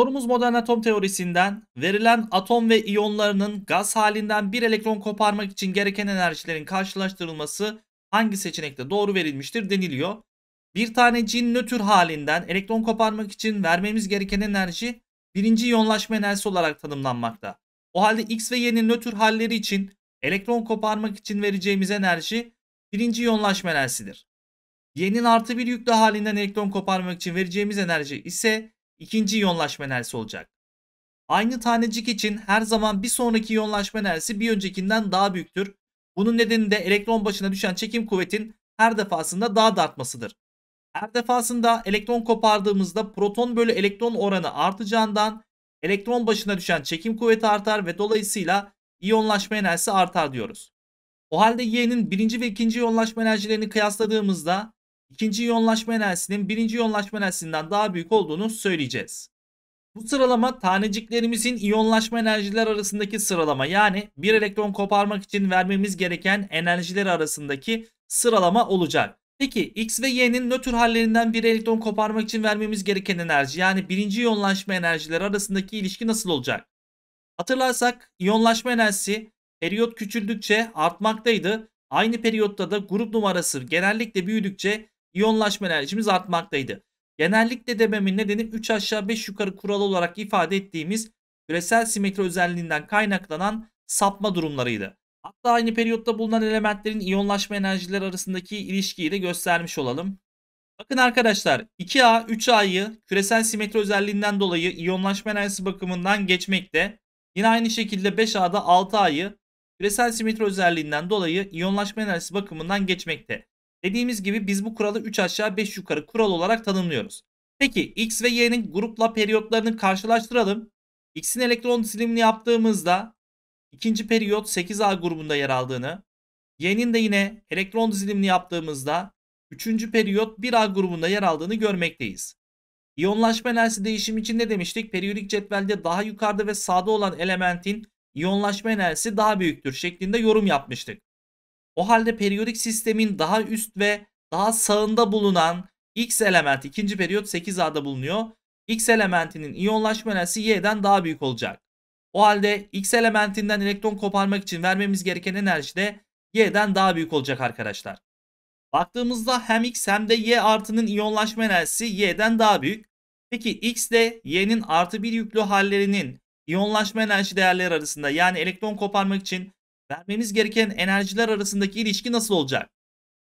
Sorumuz modern atom teorisinden verilen atom ve iyonlarının gaz halinden bir elektron koparmak için gereken enerjilerin karşılaştırılması hangi seçenekte doğru verilmiştir deniliyor. Bir tane cin nötr halinden elektron koparmak için vermemiz gereken enerji birinci iyonlaşma enerjisi olarak tanımlanmakta. O halde X ve Y'nin nötr halleri için elektron koparmak için vereceğimiz enerji birinci iyonlaşma enerjisidir. Y'nin artı bir yüklü halinden elektron koparmak için vereceğimiz enerji ise ikinci yonlaşma enerjisi olacak. Aynı tanecik için her zaman bir sonraki yonlaşma enerjisi bir öncekinden daha büyüktür. Bunun nedeni de elektron başına düşen çekim kuvvetin her defasında daha da artmasıdır. Her defasında elektron kopardığımızda proton bölü elektron oranı artacağından elektron başına düşen çekim kuvveti artar ve dolayısıyla iyonlaşma enerjisi artar diyoruz. O halde Y'nin birinci ve ikinci yonlaşma enerjilerini kıyasladığımızda ikinci yoğunlaşma enerjisinin birinci yoğunlaşma enerjisinden daha büyük olduğunu söyleyeceğiz. Bu sıralama taneciklerimizin iyonlaşma enerjiler arasındaki sıralama yani bir elektron koparmak için vermemiz gereken enerjiler arasındaki sıralama olacak. Peki X ve Y'nin nötr hallerinden bir elektron koparmak için vermemiz gereken enerji yani birinci iyonlaşma enerjileri arasındaki ilişki nasıl olacak? Hatırlarsak iyonlaşma enerjisi periyot küçüldükçe artmaktaydı. Aynı periyotta da grup numarası genellikle büyüdükçe İyonlaşma enerjimiz artmaktaydı. Genellikle dememin nedeni 3 aşağı 5 yukarı kuralı olarak ifade ettiğimiz küresel simetri özelliğinden kaynaklanan sapma durumlarıydı. Hatta aynı periyotta bulunan elementlerin iyonlaşma enerjileri arasındaki ilişkiyi de göstermiş olalım. Bakın arkadaşlar 2A 3A'yı küresel simetri özelliğinden dolayı iyonlaşma enerjisi bakımından geçmekte. Yine aynı şekilde 5A'da 6A'yı küresel simetri özelliğinden dolayı iyonlaşma enerjisi bakımından geçmekte. Dediğimiz gibi biz bu kuralı 3 aşağı 5 yukarı kural olarak tanımlıyoruz. Peki X ve Y'nin grupla periyotlarını karşılaştıralım. X'in elektron dizilimini yaptığımızda ikinci periyot 8A grubunda yer aldığını, Y'nin de yine elektron dizilimini yaptığımızda 3. periyot 1A grubunda yer aldığını görmekteyiz. İyonlaşma enerjisi değişimi için ne demiştik? Periyodik cetvelde daha yukarıda ve sağda olan elementin iyonlaşma enerjisi daha büyüktür şeklinde yorum yapmıştık. O halde periyodik sistemin daha üst ve daha sağında bulunan X elementi ikinci periyot 8A'da bulunuyor. X elementinin iyonlaşma enerjisi Y'den daha büyük olacak. O halde X elementinden elektron koparmak için vermemiz gereken enerji de Y'den daha büyük olacak arkadaşlar. Baktığımızda hem X hem de Y artının iyonlaşma enerjisi Y'den daha büyük. Peki X ile Y'nin artı bir yüklü hallerinin iyonlaşma enerji değerleri arasında yani elektron koparmak için Vermemiz gereken enerjiler arasındaki ilişki nasıl olacak?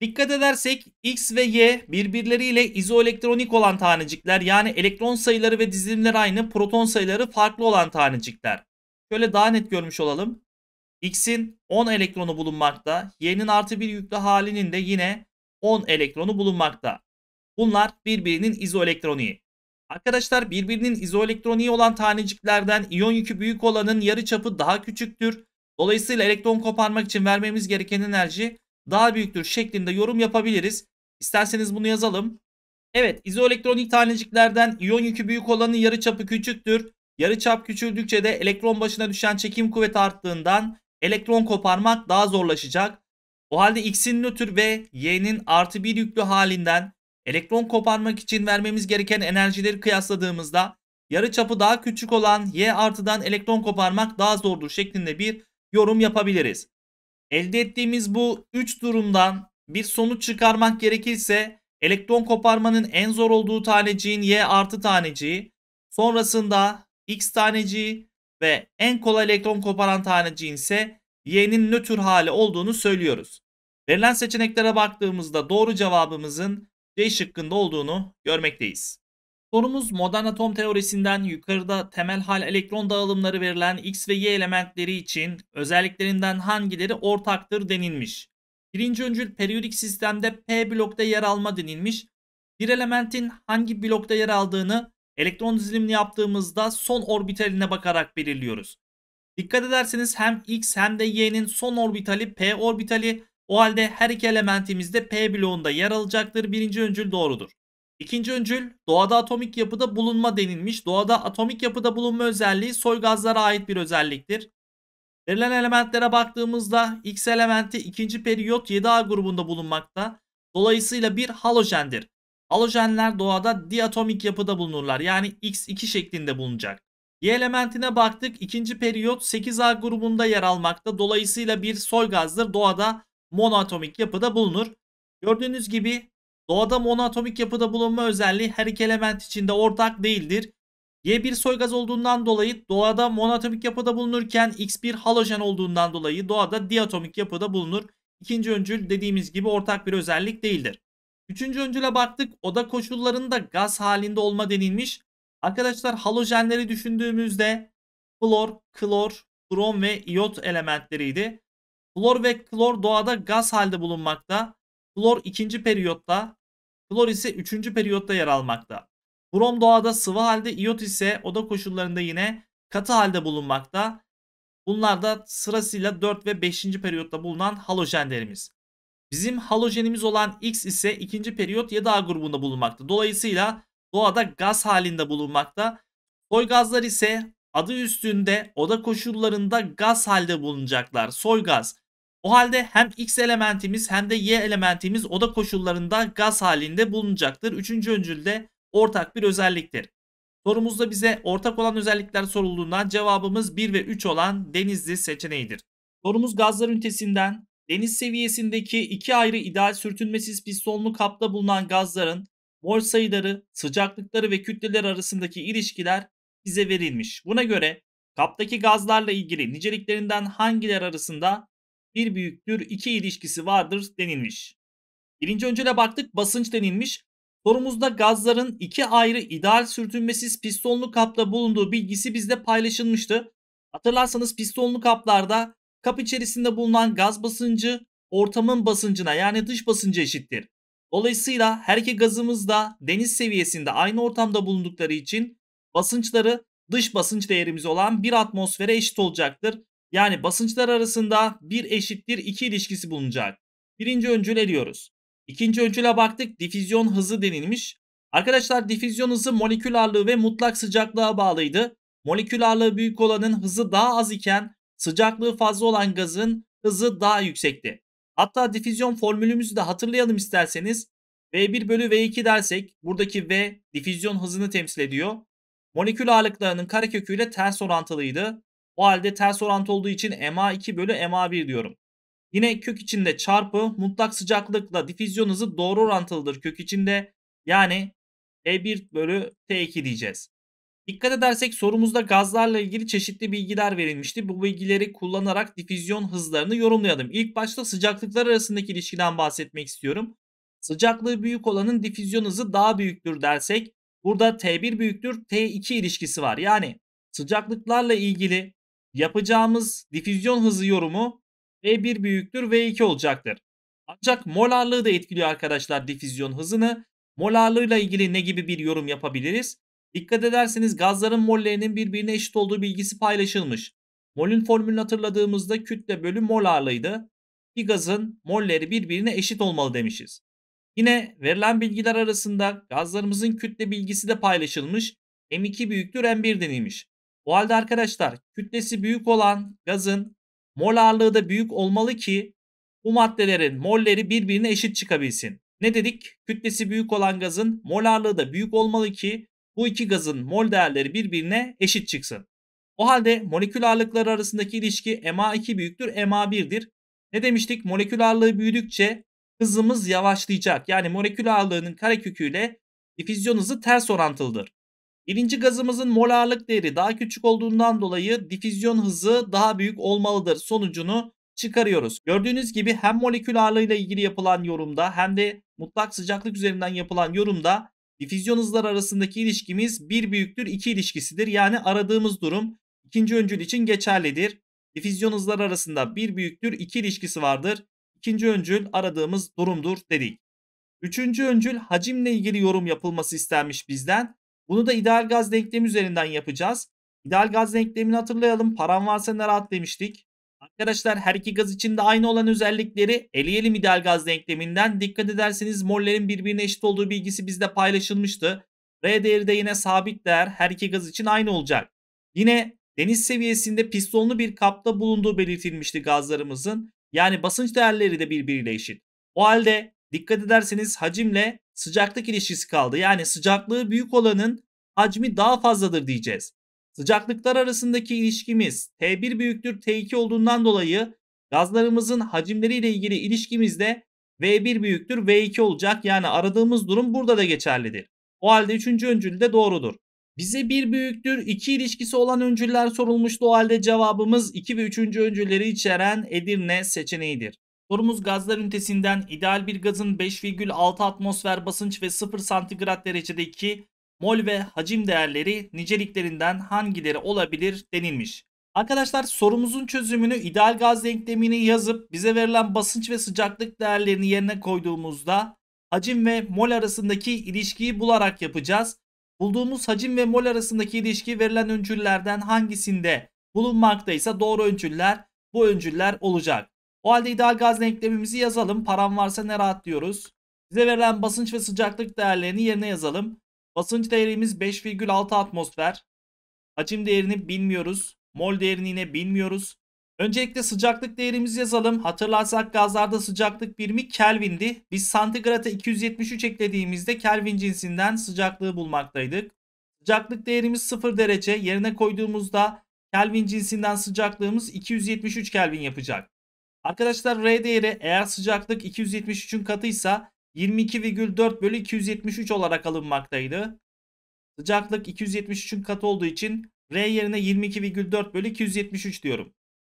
Dikkat edersek X ve Y birbirleriyle izoelektronik olan tanecikler yani elektron sayıları ve dizilimler aynı proton sayıları farklı olan tanecikler. Şöyle daha net görmüş olalım. X'in 10 elektronu bulunmakta. Y'nin artı bir yüklü halinin de yine 10 elektronu bulunmakta. Bunlar birbirinin izoelektroniği. Arkadaşlar birbirinin izoelektroniği olan taneciklerden iyon yükü büyük olanın yarıçapı daha küçüktür. Dolayısıyla elektron koparmak için vermemiz gereken enerji daha büyüktür şeklinde yorum yapabiliriz. İsterseniz bunu yazalım. Evet izoelektronik taneciklerden iyon yükü büyük olanın yarıçapı küçüktür. Yarıçap küçüldükçe de elektron başına düşen çekim kuvveti arttığından elektron koparmak daha zorlaşacak. O halde x'in nötr ve y'nin artı bir yüklü halinden elektron koparmak için vermemiz gereken enerjileri kıyasladığımızda yarıçapı daha küçük olan y artıdan elektron koparmak daha zordur şeklinde bir yorum yapabiliriz. Elde ettiğimiz bu 3 durumdan bir sonuç çıkarmak gerekirse elektron koparmanın en zor olduğu taneciğin y artı taneciği, sonrasında x taneciği ve en kolay elektron koparan taneciğin ise y'nin nötr hali olduğunu söylüyoruz. Verilen seçeneklere baktığımızda doğru cevabımızın C şıkkında olduğunu görmekteyiz. Sorumuz modern atom teorisinden yukarıda temel hal elektron dağılımları verilen X ve Y elementleri için özelliklerinden hangileri ortaktır denilmiş. Birinci öncül periyodik sistemde P blokta yer alma denilmiş. Bir elementin hangi blokta yer aldığını elektron dizilimini yaptığımızda son orbitaline bakarak belirliyoruz. Dikkat ederseniz hem X hem de Y'nin son orbitali P orbitali o halde her iki elementimiz de P bloğunda yer alacaktır. Birinci öncül doğrudur. İkinci öncül doğada atomik yapıda bulunma denilmiş. Doğada atomik yapıda bulunma özelliği soy gazlara ait bir özelliktir. Verilen elementlere baktığımızda X elementi ikinci periyot 7A grubunda bulunmakta. Dolayısıyla bir halojendir. Halojenler doğada diatomik yapıda bulunurlar. Yani X2 şeklinde bulunacak. Y elementine baktık. ikinci periyot 8A grubunda yer almakta. Dolayısıyla bir soy gazdır. Doğada monoatomik yapıda bulunur. Gördüğünüz gibi Doğada monatomik yapıda bulunma özelliği her iki element içinde ortak değildir. Y bir soygaz olduğundan dolayı doğada monatomik yapıda bulunurken X bir halojen olduğundan dolayı doğada diatomik yapıda bulunur. İkinci öncül dediğimiz gibi ortak bir özellik değildir. Üçüncü öncüle baktık. Oda koşullarında gaz halinde olma denilmiş. Arkadaşlar halojenleri düşündüğümüzde flor, klor, krom ve iot elementleriydi. Flor ve klor doğada gaz halde bulunmakta. Flor ikinci periyotta, Klor ise 3. periyotta yer almakta. Brom doğada sıvı halde, iot ise oda koşullarında yine katı halde bulunmakta. Bunlar da sırasıyla 4 ve 5. periyotta bulunan halojenlerimiz. Bizim halojenimiz olan X ise 2. periyot 7A grubunda bulunmakta. Dolayısıyla doğada gaz halinde bulunmakta. Soy gazlar ise adı üstünde oda koşullarında gaz halde bulunacaklar. Soy gaz o halde hem x elementimiz hem de y elementimiz oda koşullarında gaz halinde bulunacaktır. Üçüncü öncülde ortak bir özelliktir. Sorumuzda bize ortak olan özellikler sorulduğundan cevabımız 1 ve 3 olan denizli seçeneğidir. Sorumuz gazlar ünitesinden deniz seviyesindeki iki ayrı ideal sürtünmesiz pistonlu kapta bulunan gazların mol sayıları, sıcaklıkları ve kütleler arasındaki ilişkiler bize verilmiş. Buna göre kaptaki gazlarla ilgili niceliklerinden hangiler arasında bir büyüktür, iki ilişkisi vardır denilmiş. Birinci öncele baktık basınç denilmiş. Sorumuzda gazların iki ayrı ideal sürtünmesiz pistonlu kapta bulunduğu bilgisi bizde paylaşılmıştı. Hatırlarsanız pistonlu kaplarda kap içerisinde bulunan gaz basıncı ortamın basıncına yani dış basıncı eşittir. Dolayısıyla her iki gazımız da deniz seviyesinde aynı ortamda bulundukları için basınçları dış basınç değerimiz olan 1 atmosfere eşit olacaktır. Yani basınçlar arasında bir eşittir iki ilişkisi bulunacak. Birinci öncüle diyoruz. İkinci öncüle baktık difüzyon hızı denilmiş. Arkadaşlar difüzyon hızı molekül ağırlığı ve mutlak sıcaklığa bağlıydı. Molekül ağırlığı büyük olanın hızı daha az iken sıcaklığı fazla olan gazın hızı daha yüksekti. Hatta difüzyon formülümüzü de hatırlayalım isterseniz. V1 bölü V2 dersek buradaki V difüzyon hızını temsil ediyor. Molekül ağırlıklarının kareköküyle ters orantılıydı. O halde ters orantı olduğu için MA2 bölü MA1 diyorum. Yine kök içinde çarpı mutlak sıcaklıkla difüzyon hızı doğru orantılıdır kök içinde. Yani E1 bölü T2 diyeceğiz. Dikkat edersek sorumuzda gazlarla ilgili çeşitli bilgiler verilmişti. Bu bilgileri kullanarak difüzyon hızlarını yorumlayalım. İlk başta sıcaklıklar arasındaki ilişkiden bahsetmek istiyorum. Sıcaklığı büyük olanın difüzyon hızı daha büyüktür dersek burada T1 büyüktür T2 ilişkisi var. Yani sıcaklıklarla ilgili yapacağımız difüzyon hızı yorumu V1 büyüktür V2 olacaktır. Ancak mol ağırlığı da etkiliyor arkadaşlar difüzyon hızını. mol ağırlığıyla ilgili ne gibi bir yorum yapabiliriz? Dikkat ederseniz gazların mollerinin birbirine eşit olduğu bilgisi paylaşılmış. Mol'ün formülünü hatırladığımızda kütle bölü mol ağırlığıydı. Bir gazın molleri birbirine eşit olmalı demişiz. Yine verilen bilgiler arasında gazlarımızın kütle bilgisi de paylaşılmış. M2 büyüktür M1 denilmiş. O halde arkadaşlar kütlesi büyük olan gazın mol ağırlığı da büyük olmalı ki bu maddelerin molleri birbirine eşit çıkabilsin. Ne dedik? Kütlesi büyük olan gazın mol ağırlığı da büyük olmalı ki bu iki gazın mol değerleri birbirine eşit çıksın. O halde molekül ağırlıkları arasındaki ilişki MA2 büyüktür MA1'dir. Ne demiştik? Molekül ağırlığı büyüdükçe hızımız yavaşlayacak. Yani molekül ağırlığının kareköküyle difüzyon hızı ters orantılıdır. Birinci gazımızın mol ağırlık değeri daha küçük olduğundan dolayı difüzyon hızı daha büyük olmalıdır sonucunu çıkarıyoruz. Gördüğünüz gibi hem molekül ağırlığıyla ilgili yapılan yorumda hem de mutlak sıcaklık üzerinden yapılan yorumda difüzyon hızları arasındaki ilişkimiz 1 büyüktür 2 ilişkisidir. Yani aradığımız durum ikinci öncül için geçerlidir. Difüzyon hızları arasında 1 büyüktür 2 ilişkisi vardır. İkinci öncül aradığımız durumdur dedik. Üçüncü öncül hacimle ilgili yorum yapılması istenmiş bizden. Bunu da ideal gaz denklemi üzerinden yapacağız. İdeal gaz denklemini hatırlayalım. Param varsa ne rahat demiştik. Arkadaşlar her iki gaz için de aynı olan özellikleri eleyelim ideal gaz denkleminden. Dikkat ederseniz mollerin birbirine eşit olduğu bilgisi bizde paylaşılmıştı. R değeri de yine sabit değer her iki gaz için aynı olacak. Yine deniz seviyesinde pistonlu bir kapta bulunduğu belirtilmişti gazlarımızın. Yani basınç değerleri de birbiriyle eşit. O halde Dikkat ederseniz hacimle sıcaklık ilişkisi kaldı. Yani sıcaklığı büyük olanın hacmi daha fazladır diyeceğiz. Sıcaklıklar arasındaki ilişkimiz T1 büyüktür T2 olduğundan dolayı gazlarımızın hacimleriyle ilgili ilişkimiz de V1 büyüktür V2 olacak. Yani aradığımız durum burada da geçerlidir. O halde 3. öncül de doğrudur. Bize 1 büyüktür 2 ilişkisi olan öncüller sorulmuştu. O halde cevabımız 2 ve 3. öncülleri içeren Edirne seçeneğidir. Sorumuz gazlar ünitesinden ideal bir gazın 5,6 atmosfer basınç ve 0 santigrat derecedeki mol ve hacim değerleri niceliklerinden hangileri olabilir denilmiş. Arkadaşlar sorumuzun çözümünü ideal gaz denklemini yazıp bize verilen basınç ve sıcaklık değerlerini yerine koyduğumuzda hacim ve mol arasındaki ilişkiyi bularak yapacağız. Bulduğumuz hacim ve mol arasındaki ilişki verilen öncüllerden hangisinde bulunmaktaysa doğru öncüller bu öncüller olacak. O halde ideal gaz denklemimizi yazalım. Param varsa ne rahat diyoruz. Bize verilen basınç ve sıcaklık değerlerini yerine yazalım. Basınç değerimiz 5,6 atmosfer. Hacim değerini bilmiyoruz. Mol değerini yine bilmiyoruz. Öncelikle sıcaklık değerimizi yazalım. Hatırlarsak gazlarda sıcaklık birimi Kelvin'di. Biz santigrata 273 eklediğimizde Kelvin cinsinden sıcaklığı bulmaktaydık. Sıcaklık değerimiz 0 derece. Yerine koyduğumuzda Kelvin cinsinden sıcaklığımız 273 Kelvin yapacak. Arkadaşlar R değeri eğer sıcaklık 273'ün katıysa 22,4 bölü 273 olarak alınmaktaydı. Sıcaklık 273'ün katı olduğu için R yerine 22,4 bölü 273 diyorum.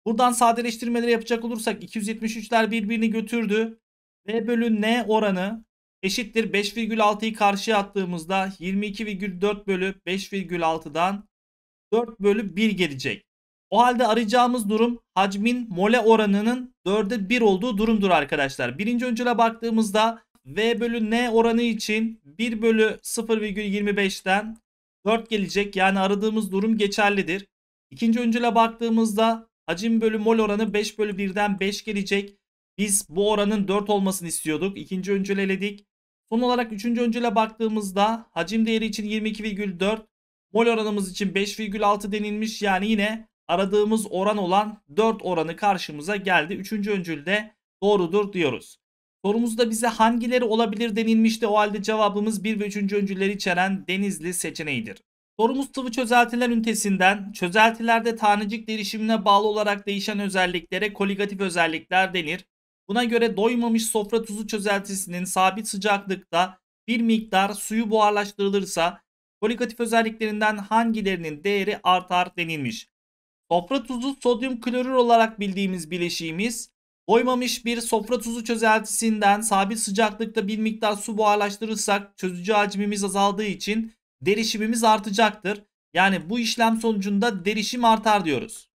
Buradan sadeleştirmeleri yapacak olursak 273'ler birbirini götürdü. V bölü N oranı eşittir 5,6'yı karşıya attığımızda 22,4 bölü 5,6'dan 4 bölü 1 gelecek. O halde arayacağımız durum hacmin mole oranının 4'e 1 olduğu durumdur arkadaşlar. Birinci öncüle baktığımızda V bölü N oranı için 1 bölü 0,25'ten 4 gelecek. Yani aradığımız durum geçerlidir. İkinci öncüle baktığımızda hacim bölü mol oranı 5 bölü 1'den 5 gelecek. Biz bu oranın 4 olmasını istiyorduk. İkinci öncül eledik. Son olarak üçüncü öncüle baktığımızda hacim değeri için 22,4, mol oranımız için 5,6 denilmiş. Yani yine aradığımız oran olan 4 oranı karşımıza geldi. 3. öncül de doğrudur diyoruz. Sorumuzda bize hangileri olabilir denilmişti. O halde cevabımız 1 ve 3. öncülleri içeren Denizli seçeneğidir. Sorumuz sıvı çözeltiler ünitesinden çözeltilerde tanecik derişimine bağlı olarak değişen özelliklere koligatif özellikler denir. Buna göre doymamış sofra tuzu çözeltisinin sabit sıcaklıkta bir miktar suyu buharlaştırılırsa koligatif özelliklerinden hangilerinin değeri artar denilmiş. Sofra tuzu sodyum klorür olarak bildiğimiz bileşiğimiz Boymamış bir sofra tuzu çözeltisinden sabit sıcaklıkta bir miktar su buharlaştırırsak çözücü hacmimiz azaldığı için derişimimiz artacaktır. Yani bu işlem sonucunda derişim artar diyoruz.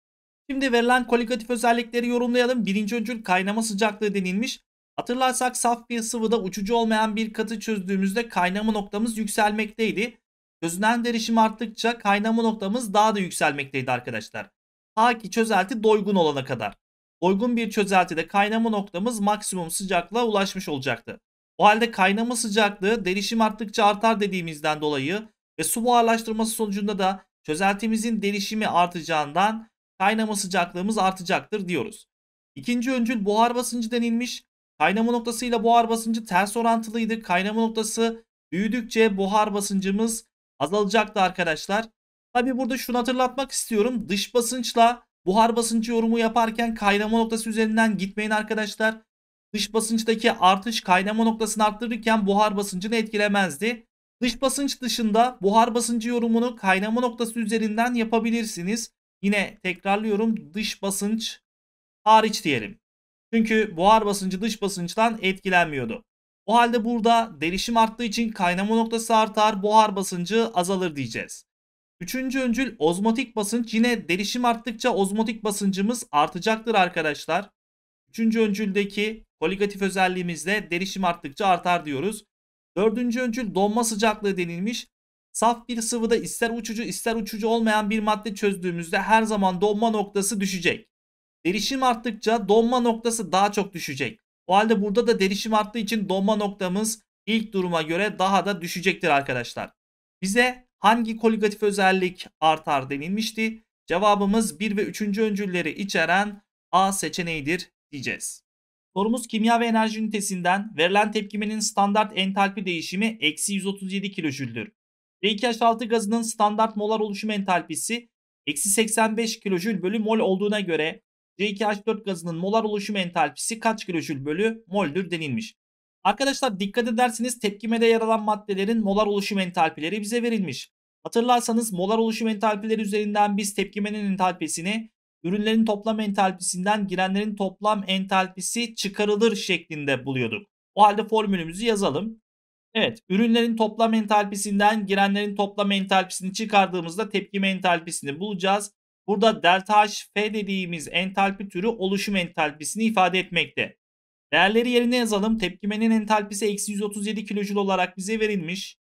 Şimdi verilen kolikatif özellikleri yorumlayalım. Birinci öncül kaynama sıcaklığı denilmiş. Hatırlarsak saf bir sıvıda uçucu olmayan bir katı çözdüğümüzde kaynama noktamız yükselmekteydi. Çözünen derişim arttıkça kaynama noktamız daha da yükselmekteydi arkadaşlar. Haki çözelti doygun olana kadar. Doygun bir çözeltide kaynama noktamız maksimum sıcaklığa ulaşmış olacaktı. O halde kaynama sıcaklığı derişim arttıkça artar dediğimizden dolayı ve su buharlaştırması sonucunda da çözeltimizin derişimi artacağından kaynama sıcaklığımız artacaktır diyoruz. İkinci öncül buhar basıncı denilmiş. Kaynama noktası ile buhar basıncı ters orantılıydı. Kaynama noktası büyüdükçe buhar basıncımız azalacaktı arkadaşlar. Tabi burada şunu hatırlatmak istiyorum. Dış basınçla buhar basıncı yorumu yaparken kaynama noktası üzerinden gitmeyin arkadaşlar. Dış basınçtaki artış kaynama noktasını arttırırken buhar basıncını etkilemezdi. Dış basınç dışında buhar basıncı yorumunu kaynama noktası üzerinden yapabilirsiniz. Yine tekrarlıyorum dış basınç hariç diyelim. Çünkü buhar basıncı dış basınçtan etkilenmiyordu. O halde burada derişim arttığı için kaynama noktası artar, buhar basıncı azalır diyeceğiz. Üçüncü öncül ozmotik basınç. Yine derişim arttıkça ozmotik basıncımız artacaktır arkadaşlar. Üçüncü öncüldeki koligatif özelliğimizde derişim arttıkça artar diyoruz. Dördüncü öncül donma sıcaklığı denilmiş. Saf bir sıvıda ister uçucu ister uçucu olmayan bir madde çözdüğümüzde her zaman donma noktası düşecek. Derişim arttıkça donma noktası daha çok düşecek. O halde burada da derişim arttığı için donma noktamız ilk duruma göre daha da düşecektir arkadaşlar. Bize hangi koligatif özellik artar denilmişti? Cevabımız 1 ve 3. öncülleri içeren A seçeneğidir diyeceğiz. Sorumuz kimya ve enerji ünitesinden verilen tepkimenin standart entalpi değişimi eksi 137 kilojüldür. R2H6 gazının standart molar oluşum entalpisi eksi 85 kilojül bölü mol olduğuna göre C2H4 gazının molar oluşum entalpisi kaç kilojül bölü moldür denilmiş. Arkadaşlar dikkat ederseniz tepkimede yer alan maddelerin molar oluşum entalpileri bize verilmiş. Hatırlarsanız molar oluşum entalpileri üzerinden biz tepkimenin entalpisini ürünlerin toplam entalpisinden girenlerin toplam entalpisi çıkarılır şeklinde buluyorduk. O halde formülümüzü yazalım. Evet ürünlerin toplam entalpisinden girenlerin toplam entalpisini çıkardığımızda tepkime entalpisini bulacağız. Burada delta H F dediğimiz entalpi türü oluşum entalpisini ifade etmekte. Değerleri yerine yazalım. Tepkimenin entalpisi eksi 137 kilojul olarak bize verilmiş.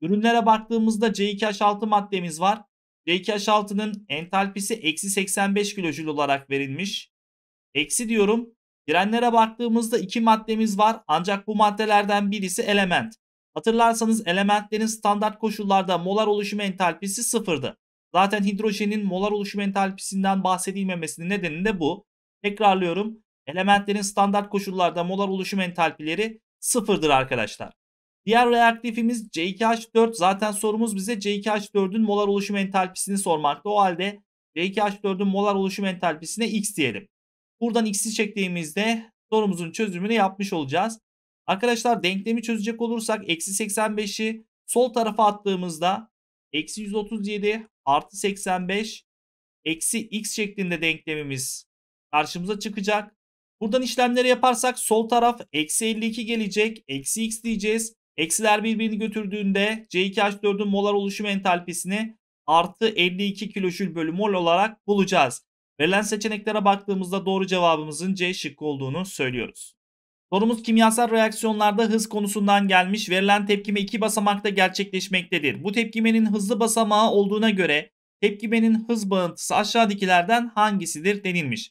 Ürünlere baktığımızda C2H6 maddemiz var. C2H6'nın entalpisi eksi 85 kilojul olarak verilmiş. Eksi diyorum. Direnlere baktığımızda iki maddemiz var ancak bu maddelerden birisi element. Hatırlarsanız elementlerin standart koşullarda molar oluşum entalpisi sıfırdı. Zaten hidrojenin molar oluşum entalpisinden bahsedilmemesinin nedeni de bu. Tekrarlıyorum. Elementlerin standart koşullarda molar oluşum entalpileri sıfırdır arkadaşlar. Diğer reaktifimiz c 4 Zaten sorumuz bize c 2 4ün molar oluşum entalpisini sormakta. O halde c 2 4ün molar oluşum entalpisine X diyelim. Buradan X'i çektiğimizde sorumuzun çözümünü yapmış olacağız. Arkadaşlar denklemi çözecek olursak eksi 85'i sol tarafa attığımızda eksi 137 artı 85 eksi x şeklinde denklemimiz karşımıza çıkacak. Buradan işlemleri yaparsak sol taraf eksi 52 gelecek. Eksi x diyeceğiz. Eksiler birbirini götürdüğünde C2H4'ün molar oluşum entalpisini artı 52 kilojül bölü mol olarak bulacağız. Verilen seçeneklere baktığımızda doğru cevabımızın C şıkkı olduğunu söylüyoruz. Sorumuz kimyasal reaksiyonlarda hız konusundan gelmiş. Verilen tepkime iki basamakta gerçekleşmektedir. Bu tepkimenin hızlı basamağı olduğuna göre tepkimenin hız bağıntısı aşağıdakilerden hangisidir denilmiş.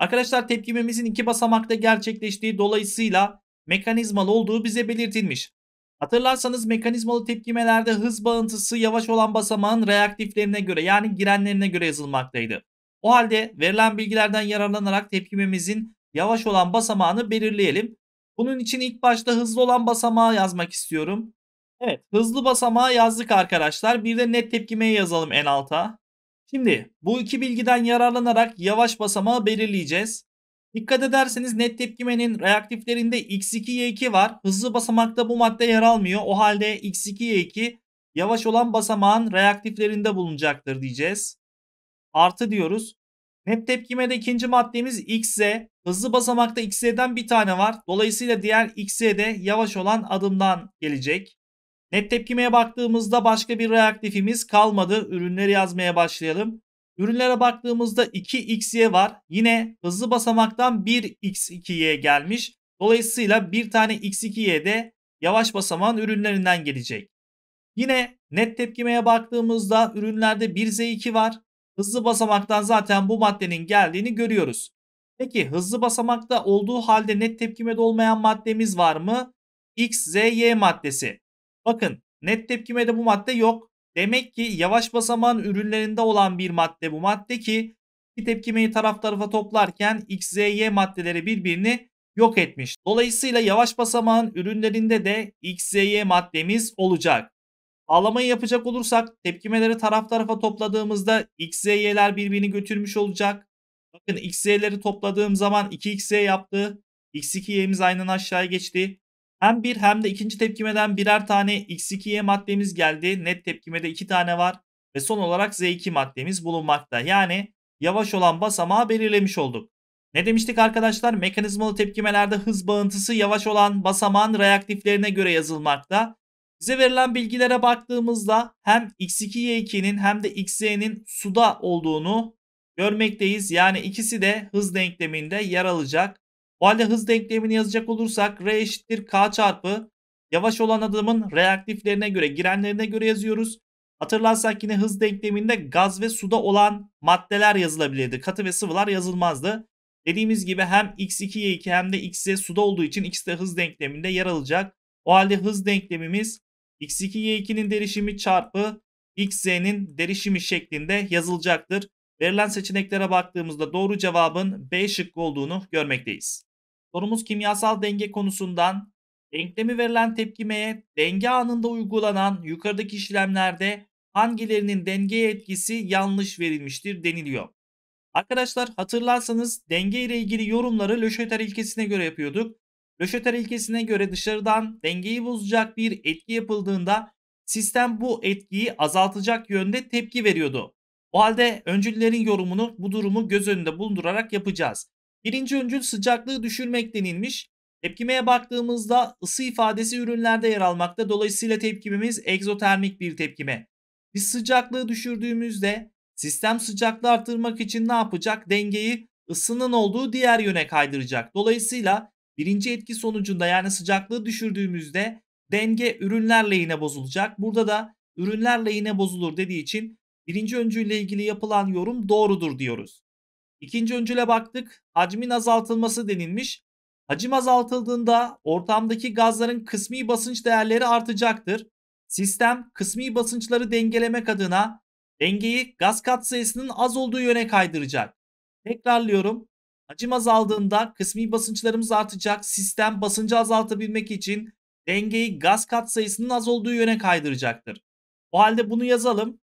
Arkadaşlar tepkimemizin iki basamakta gerçekleştiği dolayısıyla mekanizmalı olduğu bize belirtilmiş. Hatırlarsanız mekanizmalı tepkimelerde hız bağıntısı yavaş olan basamağın reaktiflerine göre yani girenlerine göre yazılmaktaydı. O halde verilen bilgilerden yararlanarak tepkimemizin yavaş olan basamağını belirleyelim. Bunun için ilk başta hızlı olan basamağı yazmak istiyorum. Evet hızlı basamağı yazdık arkadaşlar. Bir de net tepkimeyi yazalım en alta. Şimdi bu iki bilgiden yararlanarak yavaş basamağı belirleyeceğiz. Dikkat ederseniz net tepkimenin reaktiflerinde X2Y2 var. Hızlı basamakta bu madde yer almıyor. O halde X2Y2 yavaş olan basamağın reaktiflerinde bulunacaktır diyeceğiz. Artı diyoruz. Net tepkimede ikinci maddemiz XZ. Hızlı basamakta XZ'den bir tane var. Dolayısıyla diğer XZ de yavaş olan adımdan gelecek. Net tepkimeye baktığımızda başka bir reaktifimiz kalmadı. Ürünleri yazmaya başlayalım. Ürünlere baktığımızda 2xy var. Yine hızlı basamaktan 1 x 2 y gelmiş. Dolayısıyla bir tane x2y de yavaş basamağın ürünlerinden gelecek. Yine net tepkimeye baktığımızda ürünlerde 1z2 var. Hızlı basamaktan zaten bu maddenin geldiğini görüyoruz. Peki hızlı basamakta olduğu halde net tepkimede olmayan maddemiz var mı? XZY maddesi. Bakın net tepkime de bu madde yok. Demek ki yavaş basamağın ürünlerinde olan bir madde bu madde ki bir tepkimeyi taraf tarafa toplarken XZY maddeleri birbirini yok etmiş. Dolayısıyla yavaş basamağın ürünlerinde de XZY maddemiz olacak. Ağlamayı yapacak olursak tepkimeleri taraf tarafa topladığımızda XZY'ler birbirini götürmüş olacak. Bakın X, topladığım zaman 2 XZ yaptı. X2, Y'miz aynen aşağıya geçti. Hem bir hem de ikinci tepkimeden birer tane X2Y maddemiz geldi. Net tepkimede iki tane var. Ve son olarak Z2 maddemiz bulunmakta. Yani yavaş olan basamağı belirlemiş olduk. Ne demiştik arkadaşlar? Mekanizmalı tepkimelerde hız bağıntısı yavaş olan basamağın reaktiflerine göre yazılmakta. Bize verilen bilgilere baktığımızda hem X2Y2'nin hem de XZ'nin suda olduğunu görmekteyiz. Yani ikisi de hız denkleminde yer alacak. O halde hız denklemini yazacak olursak R eşittir K çarpı yavaş olan adımın reaktiflerine göre girenlerine göre yazıyoruz. Hatırlarsak yine hız denkleminde gaz ve suda olan maddeler yazılabilirdi. Katı ve sıvılar yazılmazdı. Dediğimiz gibi hem x2y2 hem de xz e suda olduğu için x de hız denkleminde yer alacak. O halde hız denklemimiz x2y2'nin derişimi çarpı xz'nin derişimi şeklinde yazılacaktır. Verilen seçeneklere baktığımızda doğru cevabın B şıkkı olduğunu görmekteyiz. Sorumuz kimyasal denge konusundan denklemi verilen tepkimeye denge anında uygulanan yukarıdaki işlemlerde hangilerinin dengeye etkisi yanlış verilmiştir deniliyor. Arkadaşlar hatırlarsanız denge ile ilgili yorumları Löşeter ilkesine göre yapıyorduk. Löşeter ilkesine göre dışarıdan dengeyi bozacak bir etki yapıldığında sistem bu etkiyi azaltacak yönde tepki veriyordu. O halde öncülerin yorumunu bu durumu göz önünde bulundurarak yapacağız. Birinci öncül sıcaklığı düşürmek denilmiş. Tepkimeye baktığımızda ısı ifadesi ürünlerde yer almakta. Dolayısıyla tepkimimiz egzotermik bir tepkime. Biz sıcaklığı düşürdüğümüzde sistem sıcaklığı arttırmak için ne yapacak? Dengeyi ısının olduğu diğer yöne kaydıracak. Dolayısıyla birinci etki sonucunda yani sıcaklığı düşürdüğümüzde denge ürünler lehine bozulacak. Burada da ürünler lehine bozulur dediği için birinci öncülle ilgili yapılan yorum doğrudur diyoruz. İkinci öncüle baktık. Hacmin azaltılması denilmiş. Hacim azaltıldığında ortamdaki gazların kısmi basınç değerleri artacaktır. Sistem kısmi basınçları dengelemek adına dengeyi gaz katsayısının az olduğu yöne kaydıracak. Tekrarlıyorum. Hacim azaldığında kısmi basınçlarımız artacak. Sistem basıncı azaltabilmek için dengeyi gaz katsayısının az olduğu yöne kaydıracaktır. O halde bunu yazalım.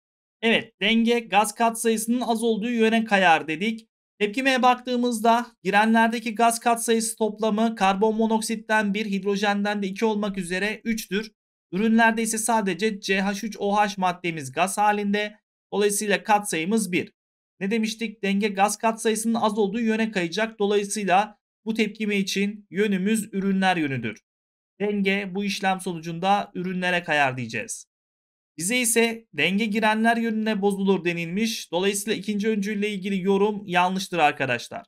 Evet denge gaz katsayısının az olduğu yöne kayar dedik. Tepkimeye baktığımızda girenlerdeki gaz katsayısı toplamı karbon monoksitten 1, hidrojenden de 2 olmak üzere 3'tür. Ürünlerde ise sadece CH3OH maddemiz gaz halinde. Dolayısıyla katsayımız 1. Ne demiştik? Denge gaz katsayısının az olduğu yöne kayacak. Dolayısıyla bu tepkime için yönümüz ürünler yönüdür. Denge bu işlem sonucunda ürünlere kayar diyeceğiz. Bize ise denge girenler yönüne bozulur denilmiş. Dolayısıyla ikinci öncülle ilgili yorum yanlıştır arkadaşlar.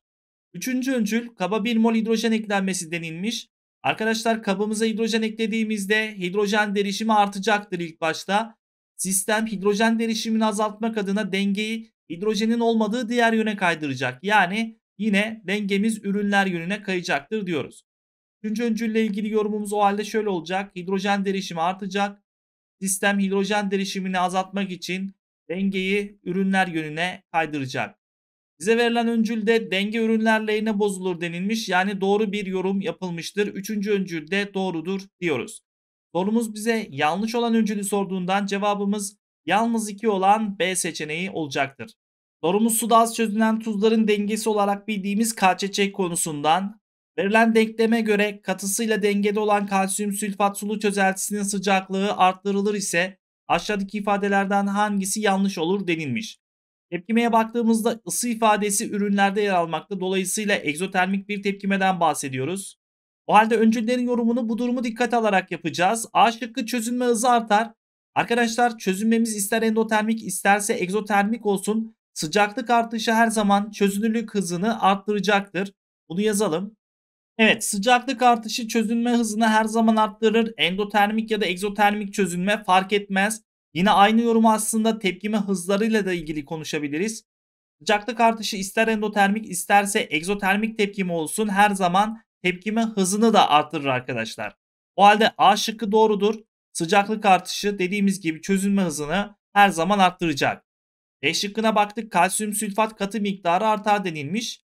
Üçüncü öncül kaba 1 mol hidrojen eklenmesi denilmiş. Arkadaşlar kabımıza hidrojen eklediğimizde hidrojen derişimi artacaktır ilk başta. Sistem hidrojen derişimini azaltmak adına dengeyi hidrojenin olmadığı diğer yöne kaydıracak. Yani yine dengemiz ürünler yönüne kayacaktır diyoruz. Üçüncü öncülle ilgili yorumumuz o halde şöyle olacak. Hidrojen derişimi artacak. Sistem hidrojen derişimini azaltmak için dengeyi ürünler yönüne kaydıracak. Bize verilen öncülde denge ürünler lehine bozulur denilmiş yani doğru bir yorum yapılmıştır. Üçüncü öncülde doğrudur diyoruz. Sorumuz bize yanlış olan öncülü sorduğundan cevabımız yalnız iki olan B seçeneği olacaktır. Sorumuz suda az çözünen tuzların dengesi olarak bildiğimiz KÇÇ konusundan Verilen denkleme göre katısıyla dengede olan kalsiyum sülfat sulu çözeltisinin sıcaklığı arttırılır ise aşağıdaki ifadelerden hangisi yanlış olur denilmiş. Tepkimeye baktığımızda ısı ifadesi ürünlerde yer almakta dolayısıyla egzotermik bir tepkimeden bahsediyoruz. O halde öncülerin yorumunu bu durumu dikkate alarak yapacağız. A şıkkı çözünme hızı artar. Arkadaşlar çözünmemiz ister endotermik isterse egzotermik olsun sıcaklık artışı her zaman çözünürlük hızını arttıracaktır. Bunu yazalım. Evet sıcaklık artışı çözünme hızını her zaman arttırır. Endotermik ya da egzotermik çözünme fark etmez. Yine aynı yorumu aslında tepkime hızlarıyla da ilgili konuşabiliriz. Sıcaklık artışı ister endotermik isterse egzotermik tepkime olsun her zaman tepkime hızını da arttırır arkadaşlar. O halde A şıkkı doğrudur. Sıcaklık artışı dediğimiz gibi çözünme hızını her zaman arttıracak. E şıkkına baktık kalsiyum sülfat katı miktarı artar denilmiş.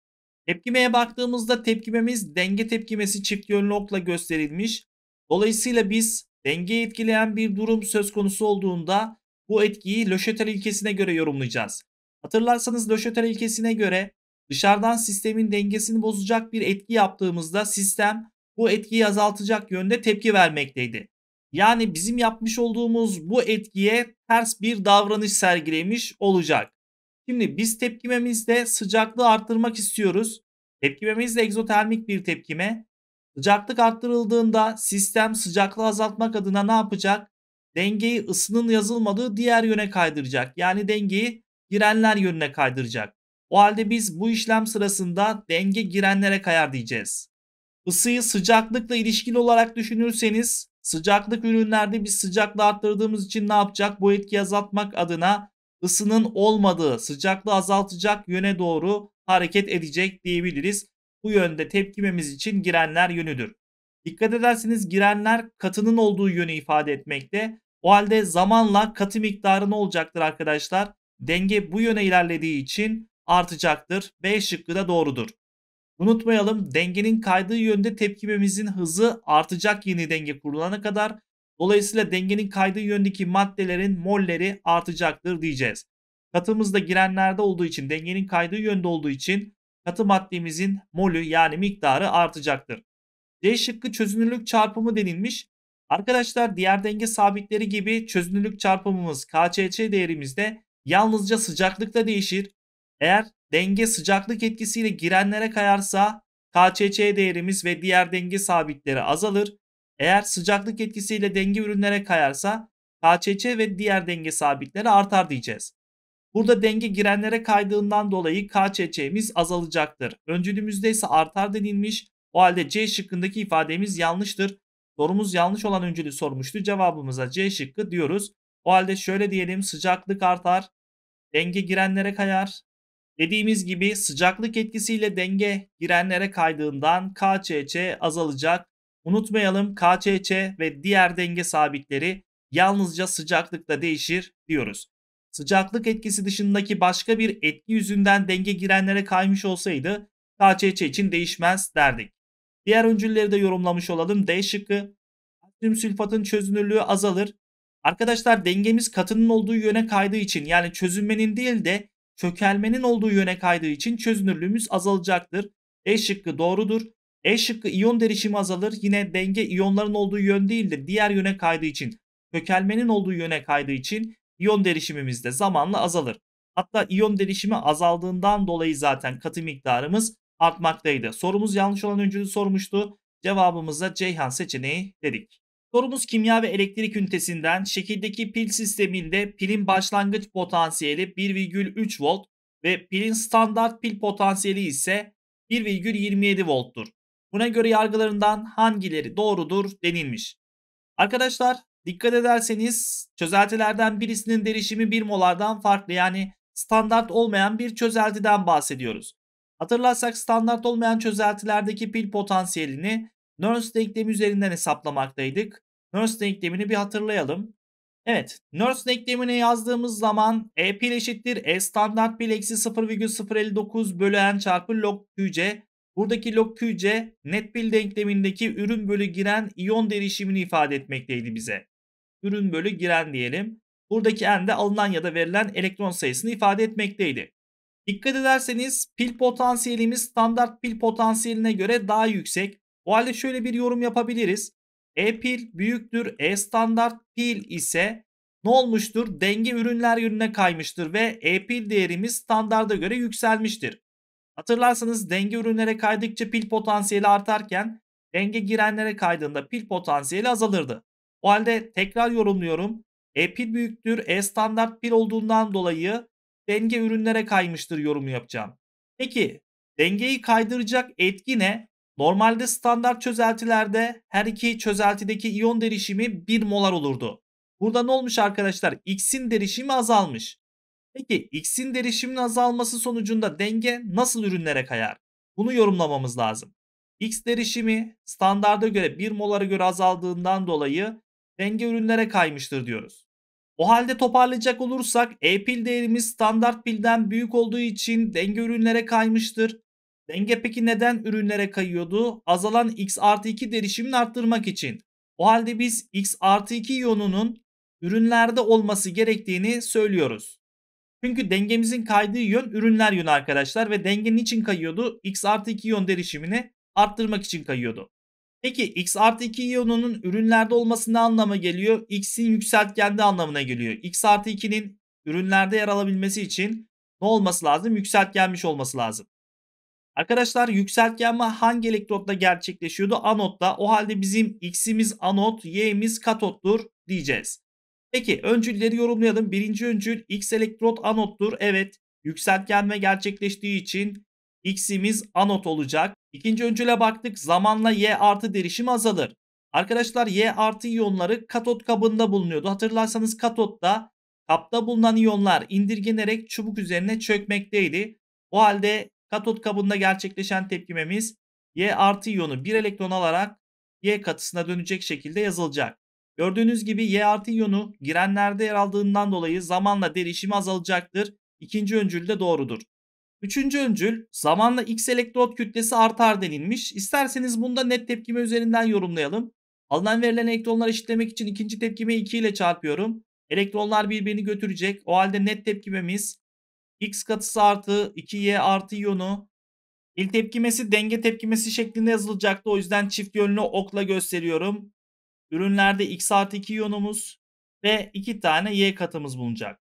Tepkimeye baktığımızda tepkimemiz denge tepkimesi çift yönlü okla gösterilmiş. Dolayısıyla biz dengeyi etkileyen bir durum söz konusu olduğunda bu etkiyi Löşetel ilkesine göre yorumlayacağız. Hatırlarsanız Löşetel ilkesine göre dışarıdan sistemin dengesini bozacak bir etki yaptığımızda sistem bu etkiyi azaltacak yönde tepki vermekteydi. Yani bizim yapmış olduğumuz bu etkiye ters bir davranış sergilemiş olacak. Şimdi biz tepkimemizde sıcaklığı arttırmak istiyoruz. Tepkimemiz de egzotermik bir tepkime. Sıcaklık arttırıldığında sistem sıcaklığı azaltmak adına ne yapacak? Dengeyi ısının yazılmadığı diğer yöne kaydıracak. Yani dengeyi girenler yönüne kaydıracak. O halde biz bu işlem sırasında denge girenlere kayar diyeceğiz. Isıyı sıcaklıkla ilişkili olarak düşünürseniz sıcaklık ürünlerde biz sıcaklığı arttırdığımız için ne yapacak? Bu etkiyi azaltmak adına ısının olmadığı, sıcaklığı azaltacak yöne doğru hareket edecek diyebiliriz. Bu yönde tepkimemiz için girenler yönüdür. Dikkat ederseniz girenler katının olduğu yönü ifade etmekte. O halde zamanla katı miktarı ne olacaktır arkadaşlar? Denge bu yöne ilerlediği için artacaktır. B şıkkı da doğrudur. Unutmayalım dengenin kaydığı yönde tepkimemizin hızı artacak yeni denge kurulana kadar Dolayısıyla dengenin kaydığı yöndeki maddelerin molleri artacaktır diyeceğiz. Katımızda girenlerde olduğu için dengenin kaydığı yönde olduğu için katı maddemizin molü yani miktarı artacaktır. C şıkkı çözünürlük çarpımı denilmiş. Arkadaşlar diğer denge sabitleri gibi çözünürlük çarpımımız KÇC değerimizde yalnızca sıcaklıkta değişir. Eğer denge sıcaklık etkisiyle girenlere kayarsa KÇC değerimiz ve diğer denge sabitleri azalır. Eğer sıcaklık etkisiyle denge ürünlere kayarsa KÇÇ ve diğer denge sabitleri artar diyeceğiz. Burada denge girenlere kaydığından dolayı KÇÇ'miz azalacaktır. Öncülümüzde ise artar denilmiş. O halde C şıkkındaki ifademiz yanlıştır. Sorumuz yanlış olan öncülü sormuştu. Cevabımıza C şıkkı diyoruz. O halde şöyle diyelim sıcaklık artar, denge girenlere kayar. Dediğimiz gibi sıcaklık etkisiyle denge girenlere kaydığından KÇÇ azalacak. Unutmayalım KÇÇ ve diğer denge sabitleri yalnızca sıcaklıkta değişir diyoruz. Sıcaklık etkisi dışındaki başka bir etki yüzünden denge girenlere kaymış olsaydı KÇÇ için değişmez derdik. Diğer öncülleri de yorumlamış olalım. D şıkkı. Kalsiyum sülfatın çözünürlüğü azalır. Arkadaşlar dengemiz katının olduğu yöne kaydığı için yani çözünmenin değil de çökelmenin olduğu yöne kaydığı için çözünürlüğümüz azalacaktır. E şıkkı doğrudur. E şıkkı iyon derişimi azalır. Yine denge iyonların olduğu yön değildir. Diğer yöne kaydığı için, kökelmenin olduğu yöne kaydığı için iyon derişimimiz de zamanla azalır. Hatta iyon derişimi azaldığından dolayı zaten katı miktarımız artmaktaydı. Sorumuz yanlış olan öncülü sormuştu. Cevabımızda Ceyhan seçeneği dedik. Sorumuz kimya ve elektrik ünitesinden şekildeki pil sisteminde pilin başlangıç potansiyeli 1,3 volt ve pilin standart pil potansiyeli ise 1,27 volttur. Buna göre yargılarından hangileri doğrudur denilmiş. Arkadaşlar dikkat ederseniz çözeltilerden birisinin derişimi bir molardan farklı yani standart olmayan bir çözeltiden bahsediyoruz. Hatırlarsak standart olmayan çözeltilerdeki pil potansiyelini Nernst denklemi üzerinden hesaplamaktaydık. Nernst denklemini bir hatırlayalım. Evet, Nernst denklemini yazdığımız zaman E pil eşittir E standart pil eksi 0,059 bölü N çarpı log QC Buradaki log QC net bil denklemindeki ürün bölü giren iyon derişimini ifade etmekteydi bize. Ürün bölü giren diyelim. Buradaki n de alınan ya da verilen elektron sayısını ifade etmekteydi. Dikkat ederseniz pil potansiyelimiz standart pil potansiyeline göre daha yüksek. O halde şöyle bir yorum yapabiliriz. E pil büyüktür E standart pil ise ne olmuştur? Denge ürünler yönüne kaymıştır ve E pil değerimiz standarda göre yükselmiştir. Hatırlarsanız denge ürünlere kaydıkça pil potansiyeli artarken denge girenlere kaydığında pil potansiyeli azalırdı. O halde tekrar yorumluyorum. E pil büyüktür, E standart pil olduğundan dolayı denge ürünlere kaymıştır yorumu yapacağım. Peki dengeyi kaydıracak etki ne? Normalde standart çözeltilerde her iki çözeltideki iyon derişimi 1 molar olurdu. Burada ne olmuş arkadaşlar? X'in derişimi azalmış. Peki X'in derişimin azalması sonucunda denge nasıl ürünlere kayar? Bunu yorumlamamız lazım. X derişimi standarda göre 1 molara göre azaldığından dolayı denge ürünlere kaymıştır diyoruz. O halde toparlayacak olursak E pil değerimiz standart pilden büyük olduğu için denge ürünlere kaymıştır. Denge peki neden ürünlere kayıyordu? Azalan X artı 2 derişimini arttırmak için. O halde biz X artı 2 iyonunun ürünlerde olması gerektiğini söylüyoruz. Çünkü dengemizin kaydığı yön ürünler yönü arkadaşlar ve denge niçin kayıyordu? X artı 2 yön derişimini arttırmak için kayıyordu. Peki X artı 2 iyonunun ürünlerde olması ne anlama geliyor? X'in yükseltgende anlamına geliyor. X artı 2'nin ürünlerde yer alabilmesi için ne olması lazım? Yükseltgenmiş olması lazım. Arkadaşlar yükseltgenme hangi elektrotta gerçekleşiyordu? Anotta. O halde bizim x'imiz anot, y'imiz katottur diyeceğiz. Peki öncülleri yorumlayalım. Birinci öncül X elektrot anottur. Evet yükseltgenme gerçekleştiği için X'imiz anot olacak. İkinci öncüle baktık. Zamanla Y artı derişim azalır. Arkadaşlar Y artı iyonları katot kabında bulunuyordu. Hatırlarsanız katotta kapta bulunan iyonlar indirgenerek çubuk üzerine çökmekteydi. O halde katot kabında gerçekleşen tepkimemiz Y artı iyonu bir elektron alarak Y katısına dönecek şekilde yazılacak. Gördüğünüz gibi Y artı iyonu girenlerde yer aldığından dolayı zamanla derişimi azalacaktır. İkinci öncül de doğrudur. Üçüncü öncül zamanla X elektrot kütlesi artar denilmiş. İsterseniz bunda net tepkime üzerinden yorumlayalım. Alınan verilen elektronlar eşitlemek için ikinci tepkime 2 ile çarpıyorum. Elektronlar birbirini götürecek. O halde net tepkimemiz X katısı artı 2Y artı iyonu İl tepkimesi denge tepkimesi şeklinde yazılacaktı. O yüzden çift yönlü okla gösteriyorum. Ürünlerde x artı 2 iyonumuz ve 2 tane y katımız bulunacak.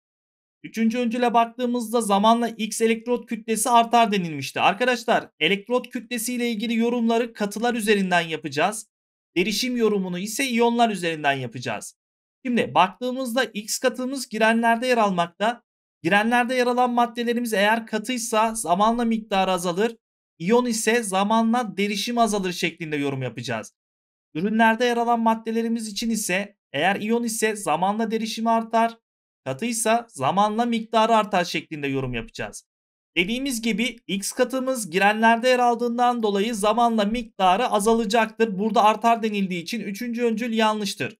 Üçüncü öncüle baktığımızda zamanla X elektrot kütlesi artar denilmişti. Arkadaşlar elektrot kütlesi ile ilgili yorumları katılar üzerinden yapacağız. Derişim yorumunu ise iyonlar üzerinden yapacağız. Şimdi baktığımızda X katımız girenlerde yer almakta. Girenlerde yer alan maddelerimiz eğer katıysa zamanla miktarı azalır. İyon ise zamanla derişim azalır şeklinde yorum yapacağız. Ürünlerde yer alan maddelerimiz için ise eğer iyon ise zamanla derişimi artar, katıysa zamanla miktarı artar şeklinde yorum yapacağız. Dediğimiz gibi X katımız girenlerde yer aldığından dolayı zamanla miktarı azalacaktır. Burada artar denildiği için 3. öncül yanlıştır.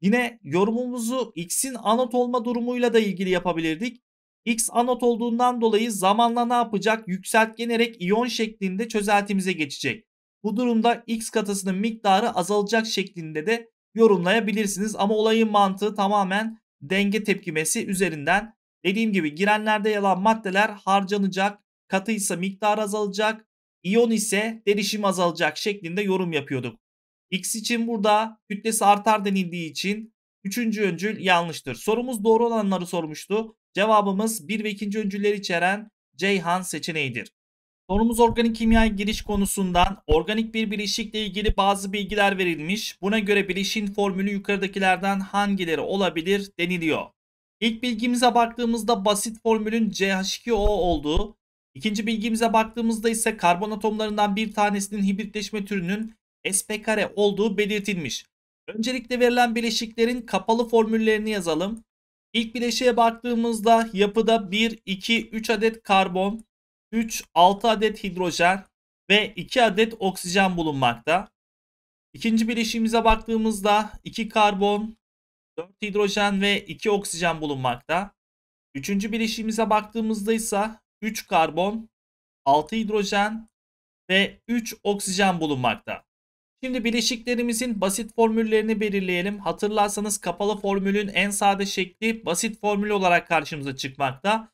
Yine yorumumuzu X'in anot olma durumuyla da ilgili yapabilirdik. X anot olduğundan dolayı zamanla ne yapacak? Yükseltgenerek iyon şeklinde çözeltimize geçecek. Bu durumda x katasının miktarı azalacak şeklinde de yorumlayabilirsiniz. Ama olayın mantığı tamamen denge tepkimesi üzerinden. Dediğim gibi girenlerde yalan maddeler harcanacak, katı ise miktar azalacak, iyon ise derişim azalacak şeklinde yorum yapıyorduk. X için burada kütlesi artar denildiği için 3. öncül yanlıştır. Sorumuz doğru olanları sormuştu. Cevabımız 1 ve 2. öncülleri içeren Ceyhan seçeneğidir. Sorumuz organik kimyaya giriş konusundan organik bir bileşikle ilgili bazı bilgiler verilmiş. Buna göre bileşin formülü yukarıdakilerden hangileri olabilir deniliyor. İlk bilgimize baktığımızda basit formülün CH2O olduğu, ikinci bilgimize baktığımızda ise karbon atomlarından bir tanesinin hibritleşme türünün sp kare olduğu belirtilmiş. Öncelikle verilen bileşiklerin kapalı formüllerini yazalım. İlk bileşiğe baktığımızda yapıda 1, 2, 3 adet karbon, 3, 6 adet hidrojen ve 2 adet oksijen bulunmakta. İkinci bileşiğimize baktığımızda 2 karbon, 4 hidrojen ve 2 oksijen bulunmakta. Üçüncü bileşiğimize baktığımızda ise 3 karbon, 6 hidrojen ve 3 oksijen bulunmakta. Şimdi bileşiklerimizin basit formüllerini belirleyelim. Hatırlarsanız kapalı formülün en sade şekli basit formül olarak karşımıza çıkmakta.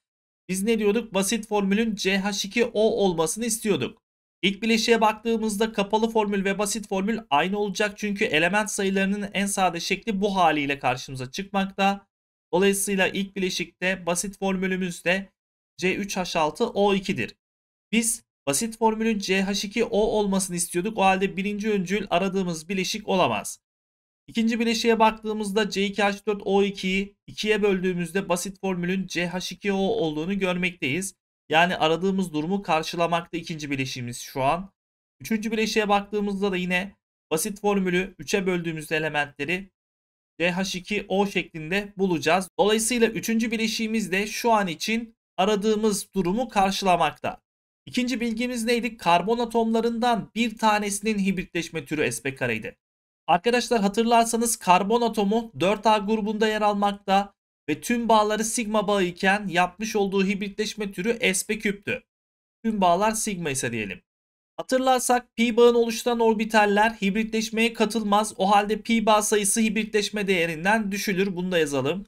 Biz ne diyorduk? Basit formülün CH2O olmasını istiyorduk. İlk bileşiğe baktığımızda kapalı formül ve basit formül aynı olacak çünkü element sayılarının en sade şekli bu haliyle karşımıza çıkmakta. Dolayısıyla ilk bileşikte basit formülümüz de C3H6O2'dir. Biz basit formülün CH2O olmasını istiyorduk. O halde birinci öncül aradığımız bileşik olamaz. İkinci bileşiğe baktığımızda C2H4O2'yi 2'ye böldüğümüzde basit formülün CH2O olduğunu görmekteyiz. Yani aradığımız durumu karşılamakta ikinci bileşiğimiz şu an. Üçüncü bileşiğe baktığımızda da yine basit formülü 3'e böldüğümüzde elementleri CH2O şeklinde bulacağız. Dolayısıyla üçüncü bileşiğimiz de şu an için aradığımız durumu karşılamakta. İkinci bilgimiz neydi? Karbon atomlarından bir tanesinin hibritleşme türü sp kareydi. Arkadaşlar hatırlarsanız karbon atomu 4A grubunda yer almakta ve tüm bağları sigma bağı iken yapmış olduğu hibritleşme türü sp küptü. Tüm bağlar sigma ise diyelim. Hatırlarsak pi bağın oluşturan orbitaller hibritleşmeye katılmaz. O halde pi bağ sayısı hibritleşme değerinden düşülür. Bunu da yazalım.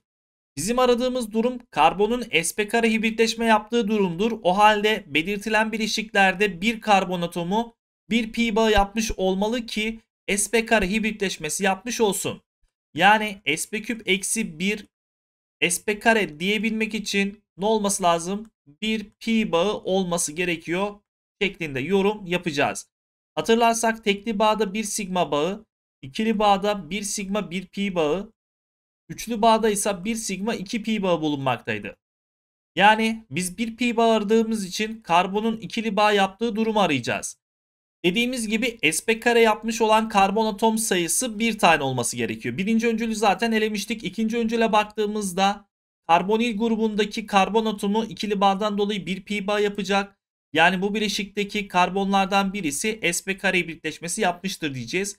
Bizim aradığımız durum karbonun sp kare hibritleşme yaptığı durumdur. O halde belirtilen bileşiklerde bir karbon atomu bir pi bağı yapmış olmalı ki SP kare hibritleşmesi yapmış olsun. Yani SP küp eksi 1 SP kare diyebilmek için ne olması lazım? Bir pi bağı olması gerekiyor şeklinde yorum yapacağız. Hatırlarsak tekli bağda bir sigma bağı, ikili bağda bir sigma bir pi bağı, üçlü bağda ise bir sigma iki pi bağı bulunmaktaydı. Yani biz bir pi bağı aradığımız için karbonun ikili bağ yaptığı durumu arayacağız. Dediğimiz gibi SP kare yapmış olan karbon atom sayısı bir tane olması gerekiyor. Birinci öncülü zaten elemiştik. İkinci öncüle baktığımızda karbonil grubundaki karbon atomu ikili bağdan dolayı bir pi bağ yapacak. Yani bu bileşikteki karbonlardan birisi SP kare birleşmesi yapmıştır diyeceğiz.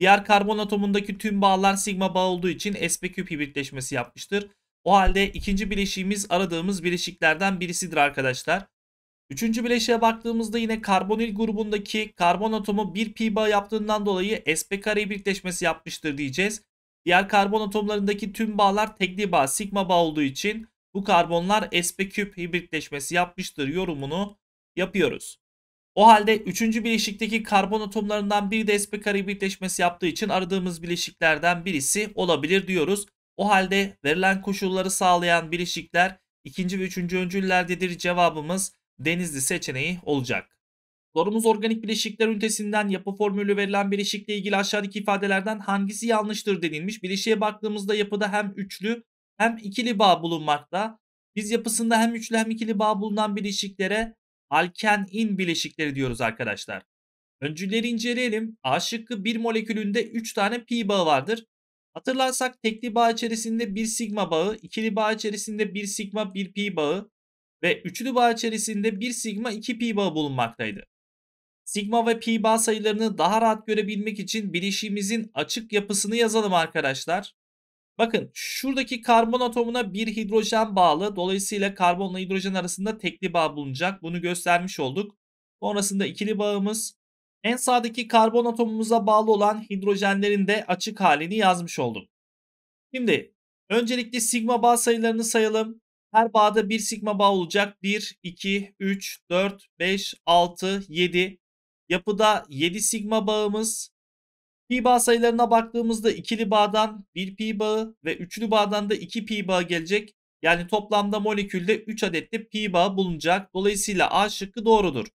Diğer karbon atomundaki tüm bağlar sigma bağ olduğu için SP küp hibritleşmesi yapmıştır. O halde ikinci bileşiğimiz aradığımız bileşiklerden birisidir arkadaşlar. Üçüncü bileşiğe baktığımızda yine karbonil grubundaki karbon atomu bir pi bağ yaptığından dolayı sp kare birleşmesi yapmıştır diyeceğiz. Diğer karbon atomlarındaki tüm bağlar tekli bağ sigma bağ olduğu için bu karbonlar sp küp hibritleşmesi yapmıştır yorumunu yapıyoruz. O halde üçüncü bileşikteki karbon atomlarından biri de sp kare hibritleşmesi yaptığı için aradığımız bileşiklerden birisi olabilir diyoruz. O halde verilen koşulları sağlayan bileşikler ikinci ve üçüncü öncüllerdedir cevabımız denizli seçeneği olacak. Sorumuz organik bileşikler ünitesinden yapı formülü verilen bileşikle ilgili aşağıdaki ifadelerden hangisi yanlıştır denilmiş. Bileşiğe baktığımızda yapıda hem üçlü hem ikili bağ bulunmakta. Biz yapısında hem üçlü hem ikili bağ bulunan bileşiklere alkenin bileşikleri diyoruz arkadaşlar. Öncülleri inceleyelim. A şıkkı bir molekülünde 3 tane pi bağı vardır. Hatırlarsak tekli bağ içerisinde bir sigma bağı, ikili bağ içerisinde bir sigma bir pi bağı, ve üçlü bağ içerisinde 1 sigma 2 pi bağı bulunmaktaydı. Sigma ve pi bağ sayılarını daha rahat görebilmek için bileşiğimizin açık yapısını yazalım arkadaşlar. Bakın şuradaki karbon atomuna bir hidrojen bağlı. Dolayısıyla karbonla hidrojen arasında tekli bağ bulunacak. Bunu göstermiş olduk. Sonrasında ikili bağımız. En sağdaki karbon atomumuza bağlı olan hidrojenlerin de açık halini yazmış olduk. Şimdi öncelikle sigma bağ sayılarını sayalım. Her bağda bir sigma bağ olacak. 1, 2, 3, 4, 5, 6, 7. Yapıda 7 sigma bağımız. Pi bağ sayılarına baktığımızda ikili bağdan 1 pi bağı ve üçlü bağdan da 2 pi bağı gelecek. Yani toplamda molekülde 3 adet de pi bağı bulunacak. Dolayısıyla A şıkkı doğrudur.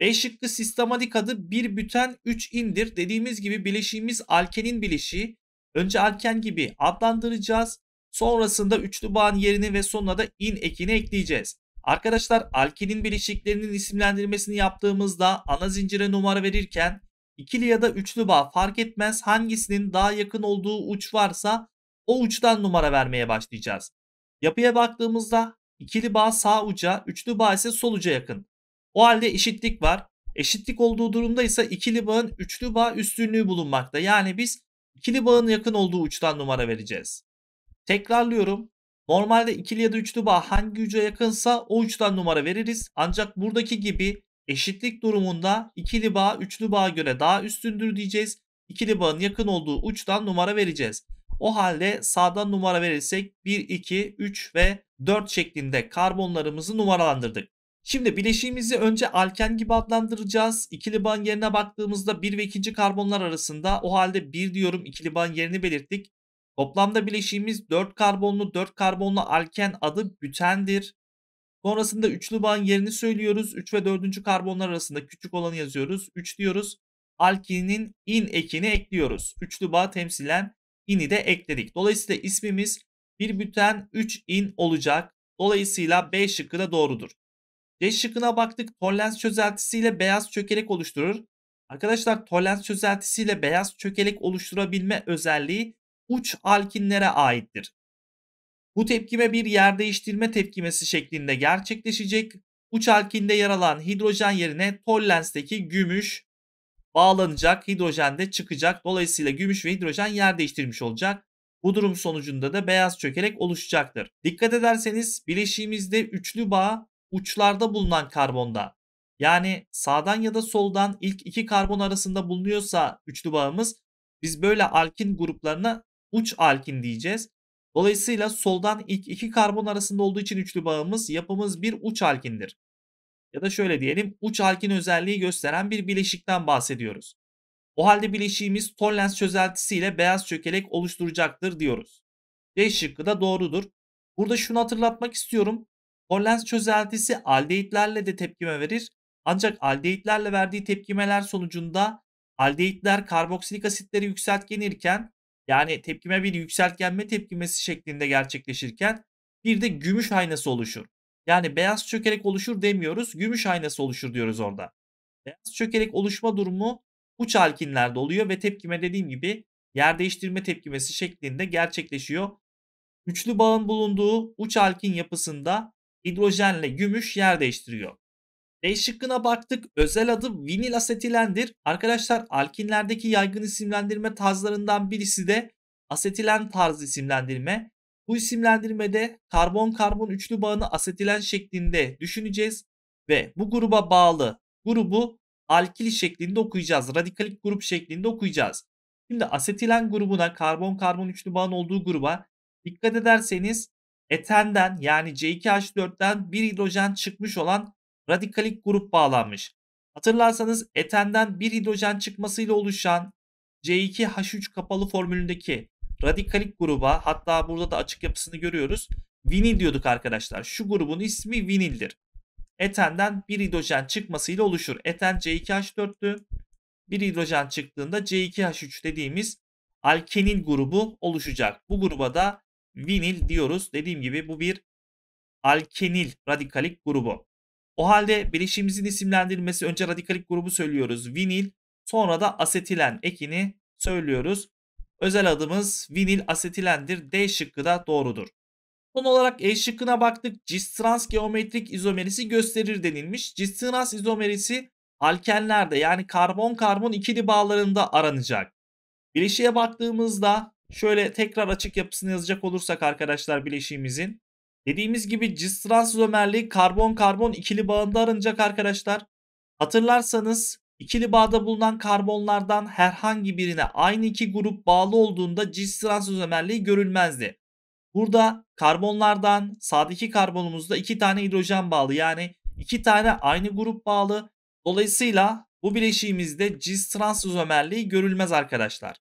B şıkkı sistematik adı 1 büten 3 indir. Dediğimiz gibi bileşiğimiz alkenin bileşiği. Önce alken gibi adlandıracağız. Sonrasında üçlü bağın yerini ve sonuna da in ekini ekleyeceğiz. Arkadaşlar alkenin bileşiklerinin isimlendirmesini yaptığımızda ana zincire numara verirken ikili ya da üçlü bağ fark etmez hangisinin daha yakın olduğu uç varsa o uçtan numara vermeye başlayacağız. Yapıya baktığımızda ikili bağ sağ uca, üçlü bağ ise sol uca yakın. O halde eşitlik var. Eşitlik olduğu durumda ise ikili bağın üçlü bağ üstünlüğü bulunmakta. Yani biz ikili bağın yakın olduğu uçtan numara vereceğiz. Tekrarlıyorum. Normalde ikili ya da üçlü bağ hangi uca yakınsa o uçtan numara veririz. Ancak buradaki gibi eşitlik durumunda ikili bağ üçlü bağa göre daha üstündür diyeceğiz. İkili bağın yakın olduğu uçtan numara vereceğiz. O halde sağdan numara verirsek 1, 2, 3 ve 4 şeklinde karbonlarımızı numaralandırdık. Şimdi bileşiğimizi önce alken gibi adlandıracağız. İkili bağın yerine baktığımızda 1 ve 2. karbonlar arasında o halde 1 diyorum ikili bağın yerini belirttik. Toplamda bileşiğimiz 4 karbonlu 4 karbonlu alken adı bütendir. Sonrasında üçlü bağın yerini söylüyoruz. 3 ve 4. karbonlar arasında küçük olanı yazıyoruz. 3 diyoruz. Alkinin in ekini ekliyoruz. Üçlü bağ temsilen ini de ekledik. Dolayısıyla ismimiz 1 büten 3 in olacak. Dolayısıyla B şıkkı da doğrudur. C şıkkına baktık. Tollens çözeltisiyle beyaz çökelek oluşturur. Arkadaşlar Tollens çözeltisiyle beyaz çökelek oluşturabilme özelliği uç alkinlere aittir. Bu tepkime bir yer değiştirme tepkimesi şeklinde gerçekleşecek. Uç alkinde yer alan hidrojen yerine tollensteki gümüş bağlanacak, hidrojen de çıkacak. Dolayısıyla gümüş ve hidrojen yer değiştirmiş olacak. Bu durum sonucunda da beyaz çökelek oluşacaktır. Dikkat ederseniz bileşiğimizde üçlü bağ uçlarda bulunan karbonda. Yani sağdan ya da soldan ilk iki karbon arasında bulunuyorsa üçlü bağımız biz böyle alkin gruplarına uç alkin diyeceğiz. Dolayısıyla soldan ilk iki karbon arasında olduğu için üçlü bağımız yapımız bir uç alkindir. Ya da şöyle diyelim uç alkin özelliği gösteren bir bileşikten bahsediyoruz. O halde bileşiğimiz Tollens çözeltisiyle beyaz çökelek oluşturacaktır diyoruz. D şıkkı da doğrudur. Burada şunu hatırlatmak istiyorum. Tollens çözeltisi aldehitlerle de tepkime verir. Ancak aldehitlerle verdiği tepkimeler sonucunda aldehitler karboksilik asitleri yükseltgenirken yani tepkime bir yükseltgenme tepkimesi şeklinde gerçekleşirken bir de gümüş aynası oluşur. Yani beyaz çökerek oluşur demiyoruz, gümüş aynası oluşur diyoruz orada. Beyaz çökerek oluşma durumu uç alkinlerde oluyor ve tepkime dediğim gibi yer değiştirme tepkimesi şeklinde gerçekleşiyor. Üçlü bağın bulunduğu uç alkin yapısında hidrojenle gümüş yer değiştiriyor. D e şıkkına baktık. Özel adı vinil asetilendir. Arkadaşlar alkinlerdeki yaygın isimlendirme tarzlarından birisi de asetilen tarzı isimlendirme. Bu isimlendirmede karbon-karbon üçlü bağını asetilen şeklinde düşüneceğiz ve bu gruba bağlı grubu alkil şeklinde okuyacağız. Radikalik grup şeklinde okuyacağız. Şimdi asetilen grubuna karbon-karbon üçlü bağın olduğu gruba dikkat ederseniz etenden yani C2H4'ten bir hidrojen çıkmış olan radikalik grup bağlanmış. Hatırlarsanız etenden bir hidrojen çıkmasıyla oluşan C2H3 kapalı formülündeki radikalik gruba hatta burada da açık yapısını görüyoruz. Vinil diyorduk arkadaşlar. Şu grubun ismi vinildir. Etenden bir hidrojen çıkmasıyla oluşur. Eten C2H4'tü. Bir hidrojen çıktığında C2H3 dediğimiz alkenil grubu oluşacak. Bu gruba da vinil diyoruz. Dediğim gibi bu bir alkenil radikalik grubu. O halde bileşimimizin isimlendirilmesi önce radikalik grubu söylüyoruz vinil sonra da asetilen ekini söylüyoruz. Özel adımız vinil asetilendir. D şıkkı da doğrudur. Son olarak E şıkkına baktık. cis trans geometrik izomerisi gösterir denilmiş. cis trans izomerisi alkenlerde yani karbon karbon ikili bağlarında aranacak. Bileşiğe baktığımızda şöyle tekrar açık yapısını yazacak olursak arkadaşlar bileşiğimizin Dediğimiz gibi cis trans transömerliği karbon karbon ikili bağında aranacak arkadaşlar. Hatırlarsanız ikili bağda bulunan karbonlardan herhangi birine aynı iki grup bağlı olduğunda cis trans transömerliği görülmezdi. Burada karbonlardan sağdaki karbonumuzda iki tane hidrojen bağlı yani iki tane aynı grup bağlı. Dolayısıyla bu bileşiğimizde cis trans transömerliği görülmez arkadaşlar.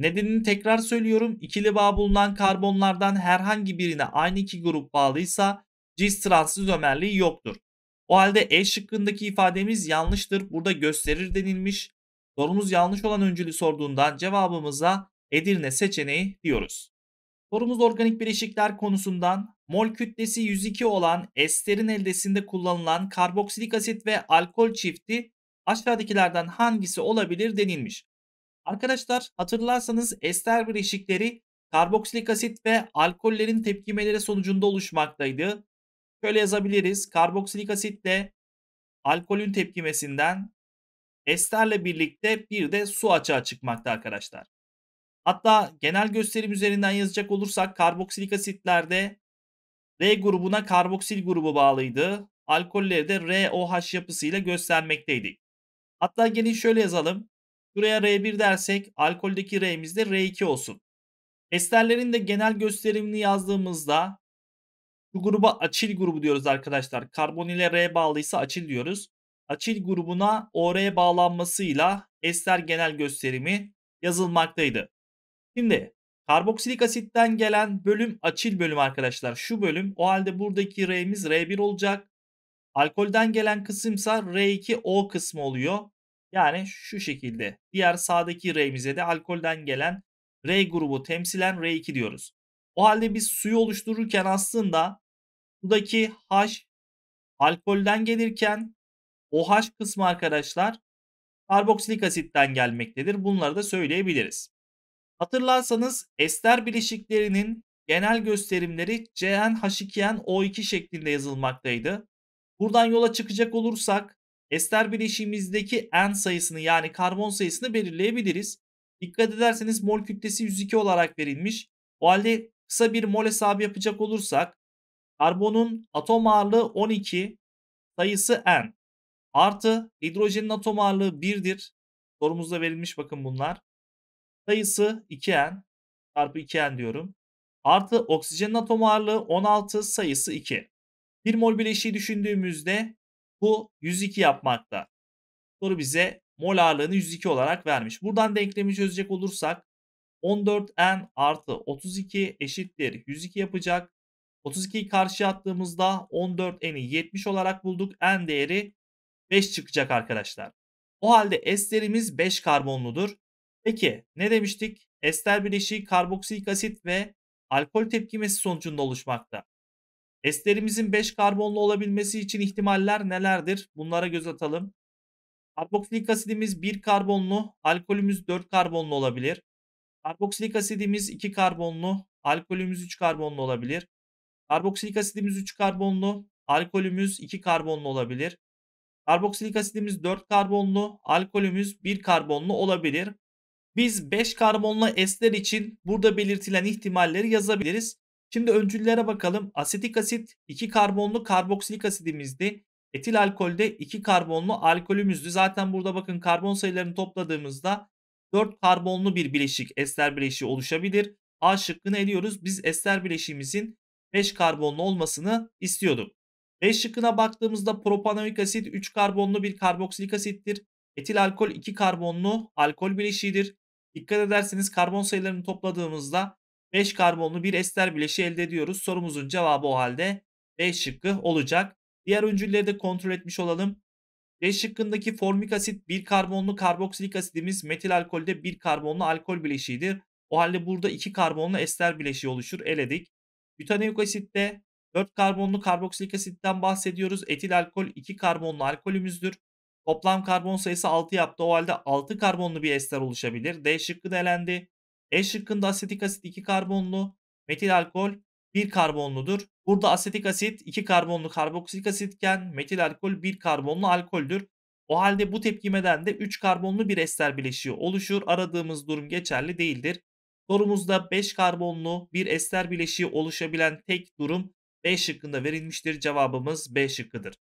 Nedenini tekrar söylüyorum. İkili bağ bulunan karbonlardan herhangi birine aynı iki grup bağlıysa cis transsız ömerliği yoktur. O halde E şıkkındaki ifademiz yanlıştır. Burada gösterir denilmiş. Sorumuz yanlış olan öncülü sorduğundan cevabımıza Edirne seçeneği diyoruz. Sorumuz organik bileşikler konusundan mol kütlesi 102 olan esterin eldesinde kullanılan karboksilik asit ve alkol çifti aşağıdakilerden hangisi olabilir denilmiş. Arkadaşlar hatırlarsanız ester bileşikleri karboksilik asit ve alkollerin tepkimeleri sonucunda oluşmaktaydı. Şöyle yazabiliriz. Karboksilik asitle alkolün tepkimesinden esterle birlikte bir de su açığa çıkmakta arkadaşlar. Hatta genel gösterim üzerinden yazacak olursak karboksilik asitlerde R grubuna karboksil grubu bağlıydı. Alkolleri de ROH yapısıyla göstermekteydik. Hatta gelin şöyle yazalım. Buraya R1 dersek alkoldeki R'miz de R2 olsun. Esterlerin de genel gösterimini yazdığımızda bu gruba açil grubu diyoruz arkadaşlar. Karbon ile R bağlıysa açil diyoruz. Açil grubuna OR bağlanmasıyla ester genel gösterimi yazılmaktaydı. Şimdi karboksilik asitten gelen bölüm açil bölüm arkadaşlar. Şu bölüm o halde buradaki R'miz R1 olacak. Alkolden gelen kısımsa R2O kısmı oluyor. Yani şu şekilde. Diğer sağdaki R'mize de alkolden gelen R grubu temsilen R2 diyoruz. O halde biz suyu oluştururken aslında sudaki H alkolden gelirken OH kısmı arkadaşlar karboksilik asitten gelmektedir. Bunları da söyleyebiliriz. Hatırlarsanız ester bileşiklerinin genel gösterimleri CnH2n 2 şeklinde yazılmaktaydı. Buradan yola çıkacak olursak Ester bileşiğimizdeki N sayısını yani karbon sayısını belirleyebiliriz. Dikkat ederseniz mol kütlesi 102 olarak verilmiş. O halde kısa bir mol hesabı yapacak olursak karbonun atom ağırlığı 12 sayısı N artı hidrojenin atom ağırlığı 1'dir. Sorumuzda verilmiş bakın bunlar. Sayısı 2N çarpı 2N diyorum. Artı oksijenin atom ağırlığı 16 sayısı 2. Bir mol bileşiği düşündüğümüzde bu 102 yapmakta. Soru bize mol ağırlığını 102 olarak vermiş. Buradan denklemi çözecek olursak 14n artı 32 eşittir 102 yapacak. 32'yi karşıya attığımızda 14n'i 70 olarak bulduk. N değeri 5 çıkacak arkadaşlar. O halde esterimiz 5 karbonludur. Peki ne demiştik? Ester bileşiği karboksilik asit ve alkol tepkimesi sonucunda oluşmakta. Esterimizin 5 karbonlu olabilmesi için ihtimaller nelerdir? Bunlara göz atalım. Karboksilik asidimiz 1 karbonlu, alkolümüz 4 karbonlu olabilir. Karboksilik asidimiz 2 karbonlu, alkolümüz 3 karbonlu olabilir. Karboksilik asidimiz 3 karbonlu, alkolümüz 2 karbonlu olabilir. Karboksilik asidimiz 4 karbonlu, alkolümüz 1 karbonlu olabilir. Biz 5 karbonlu ester için burada belirtilen ihtimalleri yazabiliriz. Şimdi öncüllere bakalım. Asetik asit 2 karbonlu karboksilik asidimizdi. Etil alkolde 2 karbonlu alkolümüzdü. Zaten burada bakın karbon sayılarını topladığımızda 4 karbonlu bir bileşik ester bileşiği oluşabilir. A şıkkını ediyoruz. Biz ester bileşiğimizin 5 karbonlu olmasını istiyorduk. 5 şıkkına baktığımızda propanoik asit 3 karbonlu bir karboksilik asittir. Etil alkol 2 karbonlu alkol bileşiğidir. Dikkat ederseniz karbon sayılarını topladığımızda 5 karbonlu bir ester bileşi elde ediyoruz. Sorumuzun cevabı o halde B şıkkı olacak. Diğer öncülleri de kontrol etmiş olalım. B şıkkındaki formik asit bir karbonlu karboksilik asidimiz metil alkolde bir karbonlu alkol bileşiğidir. O halde burada iki karbonlu ester bileşiği oluşur. Eledik. Butaneuk asitte 4 karbonlu karboksilik asitten bahsediyoruz. Etil alkol 2 karbonlu alkolümüzdür. Toplam karbon sayısı 6 yaptı. O halde 6 karbonlu bir ester oluşabilir. D şıkkı da elendi. E şıkkında asetik asit 2 karbonlu, metil alkol 1 karbonludur. Burada asetik asit 2 karbonlu karboksilik asitken metil alkol 1 karbonlu alkoldür. O halde bu tepkimeden de 3 karbonlu bir ester bileşiği oluşur. Aradığımız durum geçerli değildir. Sorumuzda 5 karbonlu bir ester bileşiği oluşabilen tek durum B şıkkında verilmiştir. Cevabımız B şıkkıdır.